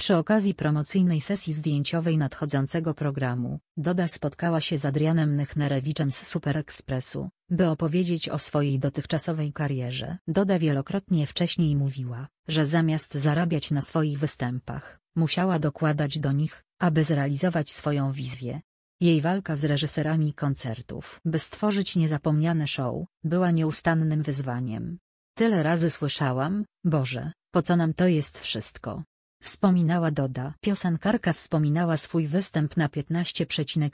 Przy okazji promocyjnej sesji zdjęciowej nadchodzącego programu, Doda spotkała się z Adrianem Nychnerewiczem z Super Expressu, by opowiedzieć o swojej dotychczasowej karierze. Doda wielokrotnie wcześniej mówiła, że zamiast zarabiać na swoich występach, musiała dokładać do nich, aby zrealizować swoją wizję. Jej walka z reżyserami koncertów, by stworzyć niezapomniane show, była nieustannym wyzwaniem. Tyle razy słyszałam, Boże, po co nam to jest wszystko? Wspominała Doda. Piosenkarka wspominała swój występ na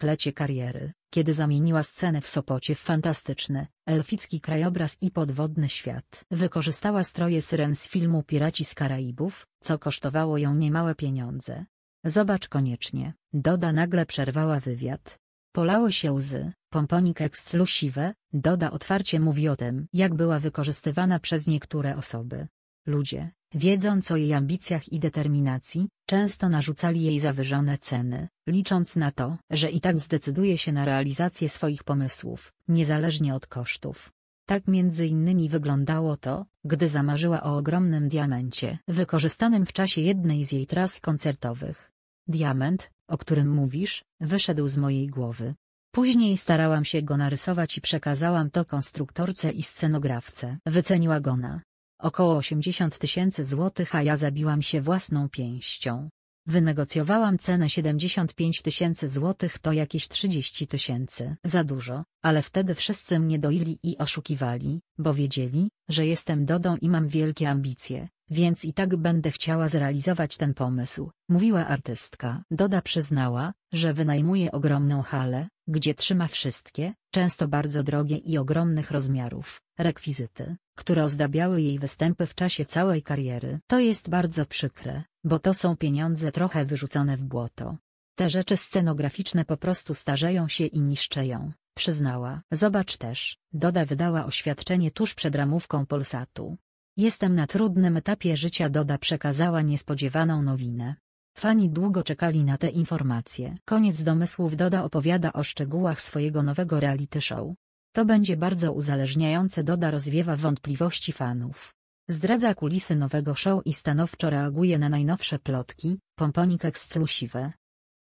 lecie kariery, kiedy zamieniła scenę w Sopocie w fantastyczny, elficki krajobraz i podwodny świat. Wykorzystała stroje syren z filmu Piraci z Karaibów, co kosztowało ją niemałe pieniądze. Zobacz koniecznie. Doda nagle przerwała wywiad. Polały się łzy, pomponik eksklusive, Doda otwarcie mówi o tym, jak była wykorzystywana przez niektóre osoby. Ludzie, wiedząc o jej ambicjach i determinacji, często narzucali jej zawyżone ceny, licząc na to, że i tak zdecyduje się na realizację swoich pomysłów, niezależnie od kosztów. Tak między innymi wyglądało to, gdy zamarzyła o ogromnym diamencie, wykorzystanym w czasie jednej z jej tras koncertowych. Diament, o którym mówisz, wyszedł z mojej głowy. Później starałam się go narysować i przekazałam to konstruktorce i scenografce. Wyceniła go na Około 80 tysięcy złotych, a ja zabiłam się własną pięścią. Wynegocjowałam cenę 75 tysięcy złotych to jakieś 30 tysięcy. Za dużo, ale wtedy wszyscy mnie doili i oszukiwali bo wiedzieli, że jestem Dodą i mam wielkie ambicje, więc i tak będę chciała zrealizować ten pomysł, mówiła artystka. Doda przyznała, że wynajmuje ogromną halę, gdzie trzyma wszystkie, często bardzo drogie i ogromnych rozmiarów, rekwizyty, które ozdabiały jej występy w czasie całej kariery. To jest bardzo przykre, bo to są pieniądze trochę wyrzucone w błoto. Te rzeczy scenograficzne po prostu starzeją się i niszczeją. Przyznała. Zobacz też, Doda wydała oświadczenie tuż przed ramówką Polsatu. Jestem na trudnym etapie życia Doda przekazała niespodziewaną nowinę. Fani długo czekali na te informacje. Koniec domysłów Doda opowiada o szczegółach swojego nowego reality show. To będzie bardzo uzależniające Doda rozwiewa wątpliwości fanów. Zdradza kulisy nowego show i stanowczo reaguje na najnowsze plotki, pomponik eksklusiwe.